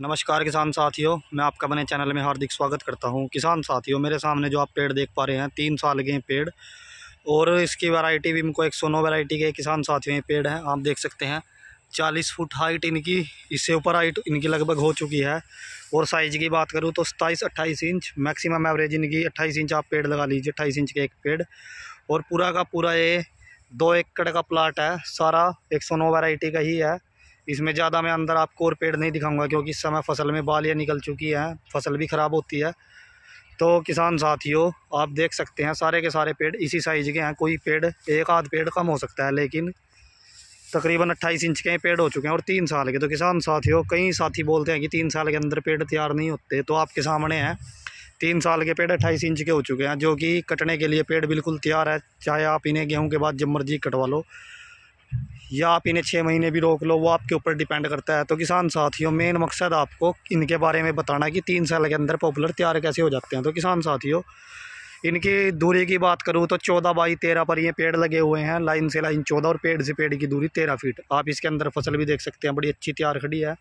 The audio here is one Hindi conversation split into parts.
नमस्कार किसान साथियों मैं आपका अपने चैनल में हार्दिक स्वागत करता हूं किसान साथियों मेरे सामने जो आप पेड़ देख पा रहे हैं तीन साल के पेड़ और इसकी वैरायटी भी इनको एक नौ वैरायटी के किसान साथियों पेड़ हैं आप देख सकते हैं चालीस फुट हाइट इनकी इससे ऊपर हाइट इनकी लगभग हो चुकी है और साइज़ की बात करूँ तो सताईस अट्ठाईस इंच मैक्सिमम एवरेज इनकी अट्ठाईस इंच आप पेड़ लगा लीजिए अट्ठाईस इंच के एक पेड़ और पूरा का पूरा ये दो एकड़ का प्लाट है सारा एक नौ वैरायटी का ही है इसमें ज़्यादा मैं अंदर आपको और पेड़ नहीं दिखाऊंगा क्योंकि इस समय फ़सल में बालियाँ निकल चुकी हैं फ़सल भी ख़राब होती है तो किसान साथियों आप देख सकते हैं सारे के सारे पेड़ इसी साइज़ के हैं कोई पेड़ एक आध पेड़ कम हो सकता है लेकिन तकरीबन अट्ठाईस इंच के पेड़ हो चुके हैं और तीन साल के तो किसान साथियों कई साथी बोलते हैं कि तीन साल के अंदर पेड़ तैयार नहीं होते तो आपके सामने हैं तीन साल के पेड़ अट्ठाईस इंच के हो चुके हैं जो कि कटने के लिए पेड़ बिल्कुल तैयार है चाहे आप इन्हें गेहूँ के बाद जब मर्जी कटवा लो या आप इन्हें छः महीने भी रोक लो वो आपके ऊपर डिपेंड करता है तो किसान साथियों मेन मकसद आपको इनके बारे में बताना है कि तीन साल के अंदर पॉपुलर तैयार कैसे हो जाते हैं तो किसान साथियों इनकी दूरी की बात करूँ तो चौदह बाई तेरह पर ये पेड़ लगे हुए हैं लाइन से लाइन चौदह और पेड़ से पेड़ की दूरी तेरह फीट आप इसके अंदर फसल भी देख सकते हैं बड़ी अच्छी तैयार खड़ी है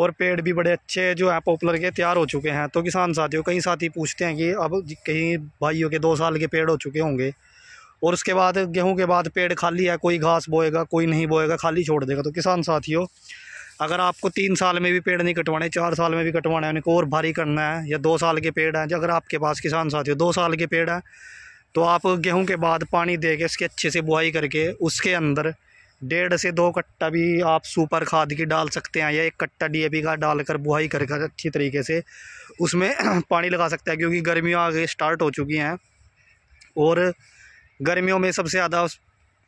और पेड़ भी बड़े अच्छे जो हैं पॉपुलर के तैयार हो चुके हैं तो किसान साथियों कई साथी पूछते हैं कि अब कहीं भाइयों के दो साल के पेड़ हो चुके होंगे और उसके बाद गेहूं के बाद पेड़ खाली है कोई घास बोएगा कोई नहीं बोएगा खाली छोड़ देगा तो किसान साथियों अगर आपको तीन साल में भी पेड़ नहीं कटवाने चार साल में भी कटवाना है उनको और भारी करना है या दो साल के पेड़ हैं अगर आपके पास किसान साथियों दो साल के पेड़ हैं तो आप गेहूं के बाद पानी दे के इसके अच्छे से बुआई करके उसके अंदर डेढ़ से दो कट्टा भी आप सुपर खाद की डाल सकते हैं या एक कट्टा डीएपी का डालकर बुआई कर कर अच्छी तरीके से उसमें पानी लगा सकते हैं क्योंकि गर्मियाँ आगे स्टार्ट हो चुकी हैं और गर्मियों में सबसे ज़्यादा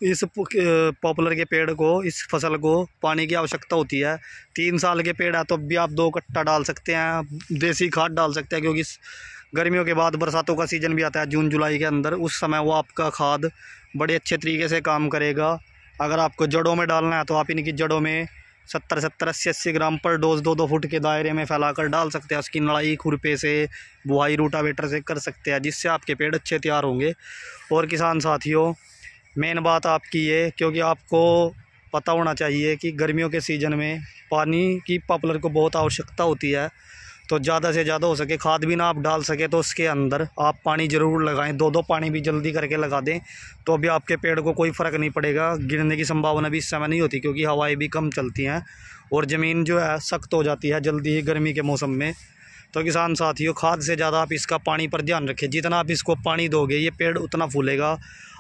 इस पॉपुलर के पेड़ को इस फसल को पानी की आवश्यकता होती है तीन साल के पेड़ है तो भी आप दो कट्टा डाल सकते हैं देसी खाद डाल सकते हैं क्योंकि गर्मियों के बाद बरसातों का सीज़न भी आता है जून जुलाई के अंदर उस समय वो आपका खाद बड़े अच्छे तरीके से काम करेगा अगर आपको जड़ों में डालना है तो आप इनकी जड़ों में सत्तर सत्तर अस्सी अस्सी ग्राम पर डोज दो दो फुट के दायरे में फैलाकर डाल सकते हैं उसकी लड़ाई खुरपे से बुहाई रूटावेटर से कर सकते हैं जिससे आपके पेड़ अच्छे तैयार होंगे और किसान साथियों मेन बात आपकी ये क्योंकि आपको पता होना चाहिए कि गर्मियों के सीज़न में पानी की पॉपुलर को बहुत आवश्यकता होती है तो ज़्यादा से ज़्यादा हो सके खाद भी ना आप डाल सके तो उसके अंदर आप पानी ज़रूर लगाएं दो दो पानी भी जल्दी करके लगा दें तो अभी आपके पेड़ को कोई फ़र्क नहीं पड़ेगा गिरने की संभावना भी इस समय नहीं होती क्योंकि हवाएं भी कम चलती हैं और ज़मीन जो है सख्त हो जाती है जल्दी ही गर्मी के मौसम में तो किसान साथियों खाद से ज़्यादा आप इसका पानी पर ध्यान रखें जितना आप इसको पानी दोगे ये पेड़ उतना फूलेगा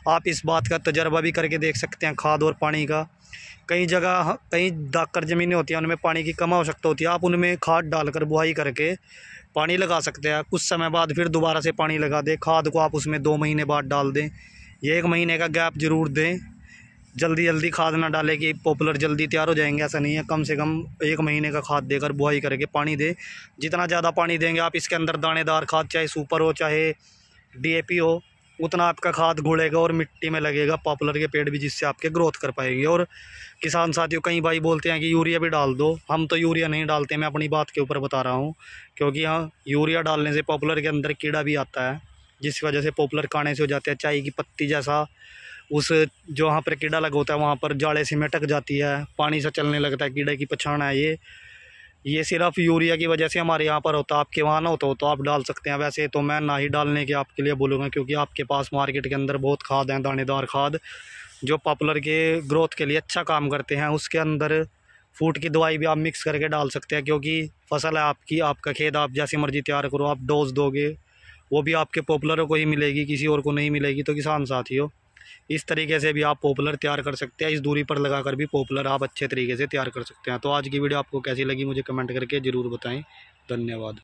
आप इस बात का तजर्बा भी करके देख सकते हैं खाद और पानी का कई जगह कई दाकर ज़मीनें होती हैं उनमें पानी की कम आवश्यकता होती है आप उनमें खाद डालकर बुआई करके पानी लगा सकते हैं कुछ समय बाद फिर दोबारा से पानी लगा दें खाद को आप उसमें दो महीने बाद डाल दें ये एक महीने का गैप ज़रूर दें जल्दी जल्दी खाद ना डालें कि पॉपुलर जल्दी तैयार हो जाएंगे ऐसा नहीं है कम से कम एक महीने का खाद देकर बुआई करके पानी दें जितना ज़्यादा पानी देंगे आप इसके अंदर दानेदार खाद चाहे सुपर हो चाहे पी हो उतना आपका खाद घोड़ेगा और मिट्टी में लगेगा पॉपुलर के पेड़ भी जिससे आपके ग्रोथ कर पाएंगे और किसान साथियों कई भाई बोलते हैं कि यूरिया भी डाल दो हम तो यूरिया नहीं डालते मैं अपनी बात के ऊपर बता रहा हूँ क्योंकि हाँ यूरिया डालने से पॉपुलर के अंदर कीड़ा भी आता है जिस वजह से पॉपुलर काने से हो जाते हैं चाय की पत्ती जैसा उस जो वहाँ पर कीड़ा लग होता है वहाँ पर जाड़े से मटक जाती है पानी से चलने लगता है कीड़े की पछाण है ये ये सिर्फ यूरिया की वजह से हमारे यहाँ पर होता है आपके वहाँ ना होता हो तो आप डाल सकते हैं वैसे तो मैं ना ही डालने के आपके लिए बोलूँगा क्योंकि आपके पास मार्केट के अंदर बहुत खाद हैं दानेदार खाद जो पॉपुलर के ग्रोथ के लिए अच्छा काम करते हैं उसके अंदर फूट की दवाई भी आप मिक्स करके डाल सकते हैं क्योंकि फसल है आपकी आपका खेत आप जैसी मर्ज़ी तैयार करो आप डोज दोगे वो भी आपके पॉपुलरों को ही मिलेगी किसी और को नहीं मिलेगी तो किसान साथियों इस तरीके से भी आप पॉपुलर तैयार कर सकते हैं इस दूरी पर लगाकर भी पॉपुलर आप अच्छे तरीके से तैयार कर सकते हैं तो आज की वीडियो आपको कैसी लगी मुझे कमेंट करके ज़रूर बताएँ धन्यवाद